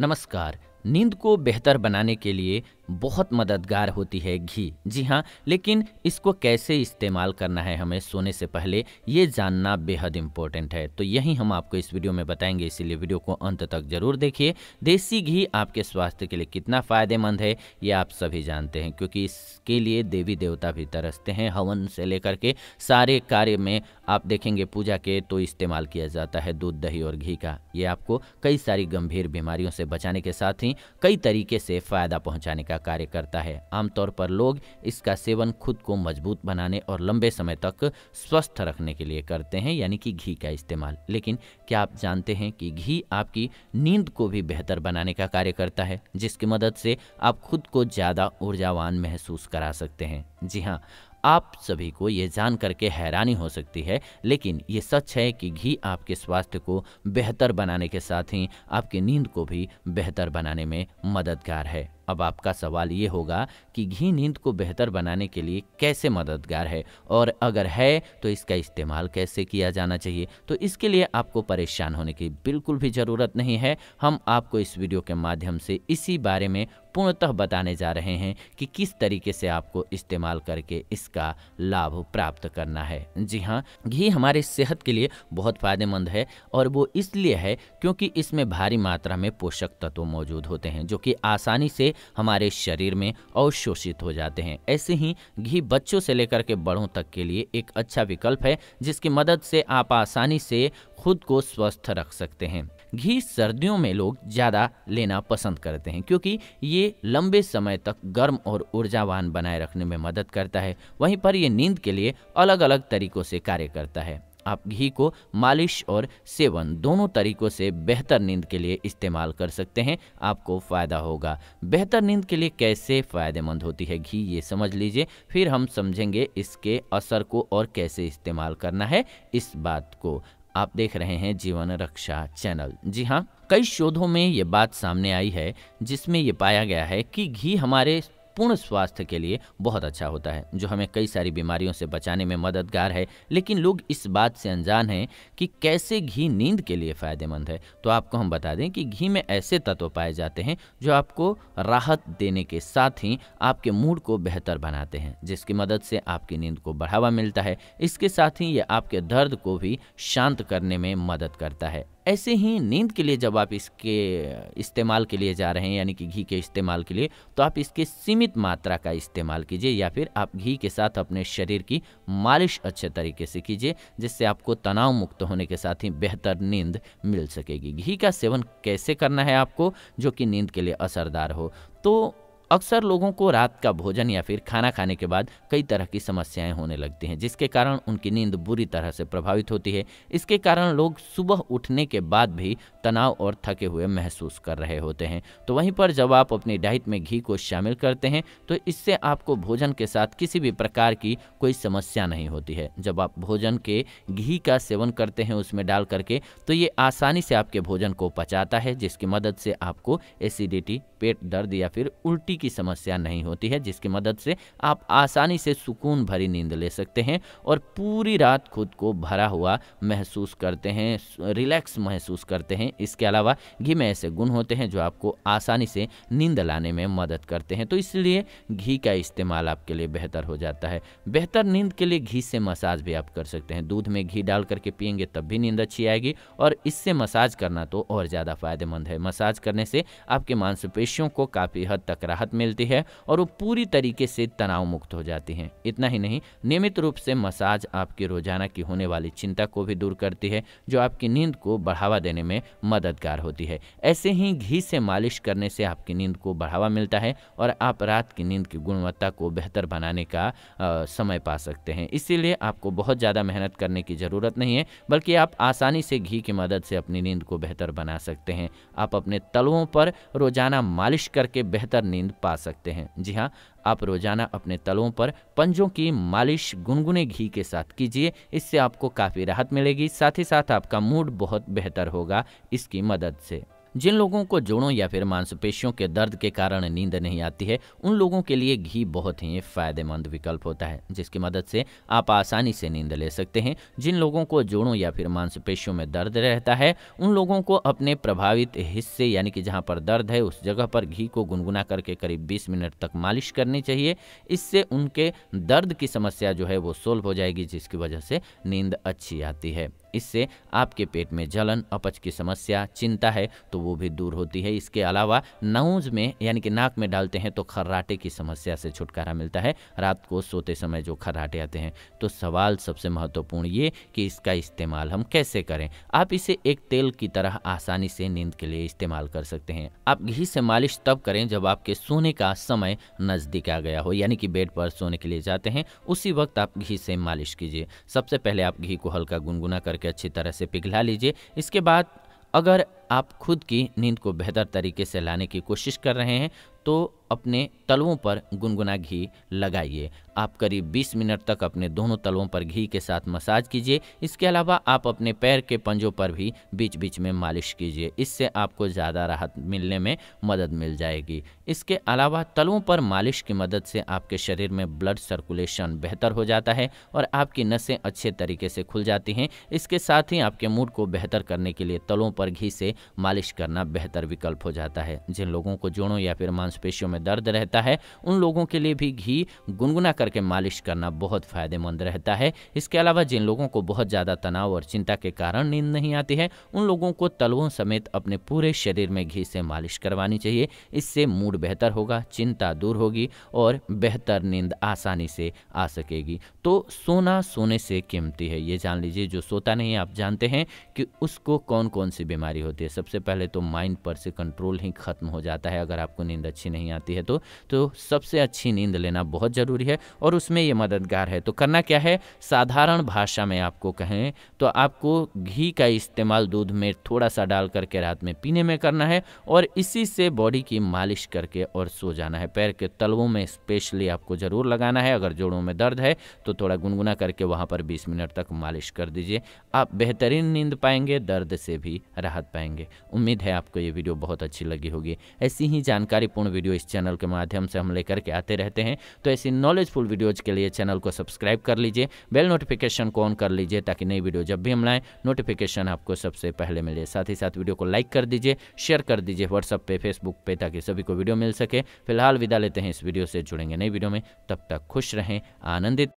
नमस्कार नींद को बेहतर बनाने के लिए बहुत मददगार होती है घी जी हाँ लेकिन इसको कैसे इस्तेमाल करना है हमें सोने से पहले ये जानना बेहद इम्पोर्टेंट है तो यही हम आपको इस वीडियो में बताएंगे इसीलिए वीडियो को अंत तक जरूर देखिए देसी घी आपके स्वास्थ्य के लिए कितना फ़ायदेमंद है ये आप सभी जानते हैं क्योंकि इसके लिए देवी देवता भी तरसते हैं हवन से लेकर के सारे कार्य में आप देखेंगे पूजा के तो इस्तेमाल किया जाता है दूध दही और घी का ये आपको कई सारी गंभीर बीमारियों से बचाने के साथ ही कई तरीके से फ़ायदा पहुँचाने का कार्य करता है आमतौर पर लोग इसका सेवन खुद को मजबूत बनाने और लंबे समय तक स्वस्थ रखने के लिए करते हैं यानी कि घी का इस्तेमाल लेकिन क्या आप जानते हैं कि घी आपकी नींद को भी बेहतर बनाने का कार्य करता है जिसकी मदद से आप खुद को ज़्यादा ऊर्जावान महसूस करा सकते हैं जी हाँ आप सभी को ये जान करके हैरानी हो सकती है लेकिन ये सच है कि घी आपके स्वास्थ्य को बेहतर बनाने के साथ ही आपकी नींद को भी बेहतर बनाने में मददगार है अब आपका सवाल ये होगा कि घी नींद को बेहतर बनाने के लिए कैसे मददगार है और अगर है तो इसका इस्तेमाल कैसे किया जाना चाहिए तो इसके लिए आपको परेशान होने की बिल्कुल भी ज़रूरत नहीं है हम आपको इस वीडियो के माध्यम से इसी बारे में पूर्णतः बताने जा रहे हैं कि किस तरीके से आपको इस्तेमाल करके इसका लाभ प्राप्त करना है जी हाँ घी हमारे सेहत के लिए बहुत फ़ायदेमंद है और वो इसलिए है क्योंकि इसमें भारी मात्रा में पोषक तत्व मौजूद होते हैं जो कि आसानी से हमारे शरीर में अवशोषित हो जाते हैं ऐसे ही घी बच्चों से लेकर के बड़ों तक के लिए एक अच्छा विकल्प है जिसकी मदद से आप आसानी से खुद को स्वस्थ रख सकते हैं घी सर्दियों में लोग ज़्यादा लेना पसंद करते हैं क्योंकि ये लंबे समय तक गर्म और ऊर्जावान बनाए रखने में मदद करता है वहीं पर यह नींद के लिए अलग अलग तरीकों से कार्य करता है आप घी को मालिश और सेवन दोनों तरीकों से बेहतर नींद के लिए इस्तेमाल कर सकते हैं आपको फ़ायदा होगा बेहतर नींद के लिए कैसे फ़ायदेमंद होती है घी ये समझ लीजिए फिर हम समझेंगे इसके असर को और कैसे इस्तेमाल करना है इस बात को आप देख रहे हैं जीवन रक्षा चैनल जी हाँ कई शोधों में ये बात सामने आई है जिसमें ये पाया गया है कि घी हमारे पूर्ण स्वास्थ्य के लिए बहुत अच्छा होता है जो हमें कई सारी बीमारियों से बचाने में मददगार है लेकिन लोग इस बात से अनजान हैं कि कैसे घी नींद के लिए फ़ायदेमंद है तो आपको हम बता दें कि घी में ऐसे तत्व पाए जाते हैं जो आपको राहत देने के साथ ही आपके मूड को बेहतर बनाते हैं जिसकी मदद से आपकी नींद को बढ़ावा मिलता है इसके साथ ही ये आपके दर्द को भी शांत करने में मदद करता है ऐसे ही नींद के लिए जब आप इसके इस्तेमाल के लिए जा रहे हैं यानी कि घी के इस्तेमाल के लिए तो आप इसके सीमित मात्रा का इस्तेमाल कीजिए या फिर आप घी के साथ अपने शरीर की मालिश अच्छे तरीके से कीजिए जिससे आपको तनाव मुक्त होने के साथ ही बेहतर नींद मिल सकेगी घी का सेवन कैसे करना है आपको जो कि नींद के लिए असरदार हो तो अक्सर लोगों को रात का भोजन या फिर खाना खाने के बाद कई तरह की समस्याएं होने लगती हैं जिसके कारण उनकी नींद बुरी तरह से प्रभावित होती है इसके कारण लोग सुबह उठने के बाद भी तनाव और थके हुए महसूस कर रहे होते हैं तो वहीं पर जब आप अपनी डाइट में घी को शामिल करते हैं तो इससे आपको भोजन के साथ किसी भी प्रकार की कोई समस्या नहीं होती है जब आप भोजन के घी का सेवन करते हैं उसमें डाल करके तो ये आसानी से आपके भोजन को पचाता है जिसकी मदद से आपको एसिडिटी पेट दर्द या फिर उल्टी की समस्या नहीं होती है जिसकी मदद से आप आसानी से सुकून भरी नींद ले सकते हैं और पूरी रात खुद को भरा हुआ महसूस करते हैं रिलैक्स महसूस करते हैं इसके अलावा घी में ऐसे गुण होते हैं जो आपको आसानी से नींद लाने में मदद करते हैं तो इसलिए घी का इस्तेमाल आपके लिए बेहतर हो जाता है बेहतर नींद के लिए घी से मसाज भी आप कर सकते हैं दूध में घी डाल करके पियेंगे तब भी नींद अच्छी आएगी और इससे मसाज करना तो और ज़्यादा फायदेमंद है मसाज करने से आपके मांसपेश मवेशियों को काफ़ी हद तक राहत मिलती है और वो पूरी तरीके से तनाव मुक्त हो जाती हैं इतना ही नहीं नियमित रूप से मसाज आपकी रोजाना की होने वाली चिंता को भी दूर करती है जो आपकी नींद को बढ़ावा देने में मददगार होती है ऐसे ही घी से मालिश करने से आपकी नींद को बढ़ावा मिलता है और आप रात की नींद की गुणवत्ता को बेहतर बनाने का आ, समय पा सकते हैं इसीलिए आपको बहुत ज़्यादा मेहनत करने की ज़रूरत नहीं है बल्कि आप आसानी से घी की मदद से अपनी नींद को बेहतर बना सकते हैं आप अपने तलवों पर रोजाना मालिश करके बेहतर नींद पा सकते हैं जी हाँ आप रोजाना अपने तलों पर पंजों की मालिश गुनगुने घी के साथ कीजिए इससे आपको काफ़ी राहत मिलेगी साथ ही साथ आपका मूड बहुत बेहतर होगा इसकी मदद से जिन लोगों को जोड़ों या फिर मांसपेशियों के दर्द के कारण नींद नहीं आती है उन लोगों के लिए घी बहुत ही फायदेमंद विकल्प होता है जिसकी मदद से आप आसानी से नींद ले सकते हैं जिन लोगों को जोड़ों या फिर मांसपेशियों में दर्द रहता है उन लोगों को अपने प्रभावित हिस्से यानी कि जहाँ पर दर्द है उस जगह पर घी को गुनगुना करके करीब बीस मिनट तक मालिश करनी चाहिए इससे उनके दर्द की समस्या जो है वो सोल्व हो जाएगी जिसकी वजह से नींद अच्छी आती है इससे आपके पेट में जलन अपच की समस्या चिंता है तो वो भी दूर होती है इसके अलावा नौज में यानी कि नाक में डालते हैं तो खर्राटे की समस्या से छुटकारा मिलता है रात को सोते समय जो खर्राटे आते हैं तो सवाल सबसे महत्वपूर्ण ये कि इसका इस्तेमाल हम कैसे करें आप इसे एक तेल की तरह आसानी से नींद के लिए इस्तेमाल कर सकते हैं आप घी से मालिश तब करें जब आपके सोने का समय नज़दीक आ गया हो यानी कि बेड पर सोने के लिए जाते हैं उसी वक्त आप घी से मालिश कीजिए सबसे पहले आप घी को हल्का गुनगुना कर करके अच्छी तरह से पिघला लीजिए इसके बाद अगर आप खुद की नींद को बेहतर तरीके से लाने की कोशिश कर रहे हैं तो अपने तलवों पर गुनगुना घी लगाइए आप करीब 20 मिनट तक अपने दोनों तलवों पर घी के साथ मसाज कीजिए इसके अलावा आप अपने पैर के पंजों पर भी बीच बीच में मालिश कीजिए इससे आपको ज़्यादा राहत मिलने में मदद मिल जाएगी इसके अलावा तलवों पर मालिश की मदद से आपके शरीर में ब्लड सर्कुलेशन बेहतर हो जाता है और आपकी नसें अच्छे तरीके से खुल जाती हैं इसके साथ ही आपके मूड को बेहतर करने के लिए तलों पर घी से मालिश करना बेहतर विकल्प हो जाता है जिन लोगों को जोड़ों या फिर मांसपेशियों में में दर्द रहता है उन लोगों के लिए भी घी गुनगुना करके मालिश करना बहुत फ़ायदेमंद रहता है इसके अलावा जिन लोगों को बहुत ज़्यादा तनाव और चिंता के कारण नींद नहीं आती है उन लोगों को तलवों समेत अपने पूरे शरीर में घी से मालिश करवानी चाहिए इससे मूड बेहतर होगा चिंता दूर होगी और बेहतर नींद आसानी से आ सकेगी तो सोना सोने से कीमती है ये जान लीजिए जो सोता नहीं आप जानते हैं कि उसको कौन कौन सी बीमारी होती है सबसे पहले तो माइंड पर से कंट्रोल ही खत्म हो जाता है अगर आपको नींद अच्छी नहीं आती सकती है तो तो सबसे अच्छी नींद लेना बहुत ज़रूरी है और उसमें ये मददगार है तो करना क्या है साधारण भाषा में आपको कहें तो आपको घी का इस्तेमाल दूध में थोड़ा सा डाल करके रात में पीने में करना है और इसी से बॉडी की मालिश करके और सो जाना है पैर के तलवों में स्पेशली आपको ज़रूर लगाना है अगर जोड़ों में दर्द है तो थोड़ा गुनगुना करके वहाँ पर बीस मिनट तक मालिश कर दीजिए आप बेहतरीन नींद पाएंगे दर्द से भी राहत पाएंगे उम्मीद है आपको ये वीडियो बहुत अच्छी लगी होगी ऐसी ही जानकारीपूर्ण वीडियो इस चैनल चैनल के माध्यम से हम लेकर के आते रहते हैं तो ऐसी नॉलेजफुल वीडियोज़ के लिए चैनल को सब्सक्राइब कर लीजिए बेल नोटिफिकेशन को ऑन कर लीजिए ताकि नई वीडियो जब भी हम लाएँ नोटिफिकेशन आपको सबसे पहले मिले साथ ही साथ वीडियो को लाइक कर दीजिए शेयर कर दीजिए व्हाट्सअप पे फेसबुक पर ताकि सभी को वीडियो मिल सके फिलहाल विदा लेते हैं इस वीडियो से जुड़ेंगे नई वीडियो में तब तक खुश रहें आनंदित